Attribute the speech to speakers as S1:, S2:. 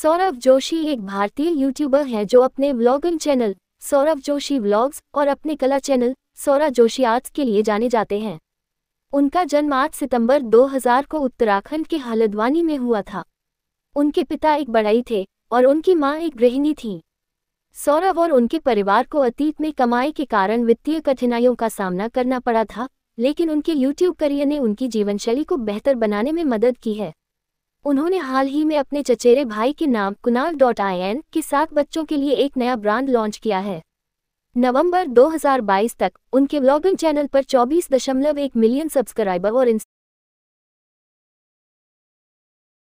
S1: सौरभ जोशी एक भारतीय यूट्यूबर हैं जो अपने vlogging channel Saurabh Joshi vlogs और अपने कला चैनल सौरा जोशी आर्ट्स के लिए जाने जाते हैं उनका जन्म 8 सितंबर 2000 को उत्तराखंड के हल्द्वानी में हुआ था उनके पिता एक बड़ाई थे और उनकी माँ एक गृहिणी थी सौरभ और उनके परिवार को अतीत में कमाई के कारण वित्तीय कठिनाइयों का सामना करना पड़ा था लेकिन उनके यूट्यूब करियर ने उनकी जीवनशैली को बेहतर बनाने में मदद की है उन्होंने हाल ही में अपने चचेरे भाई के नाम कुनाल डॉट आई एन के साथ बच्चों के लिए एक नया ब्रांड लॉन्च किया है नवंबर 2022 तक उनके ब्लॉगिंग चैनल पर 24.1 मिलियन सब्सक्राइबर और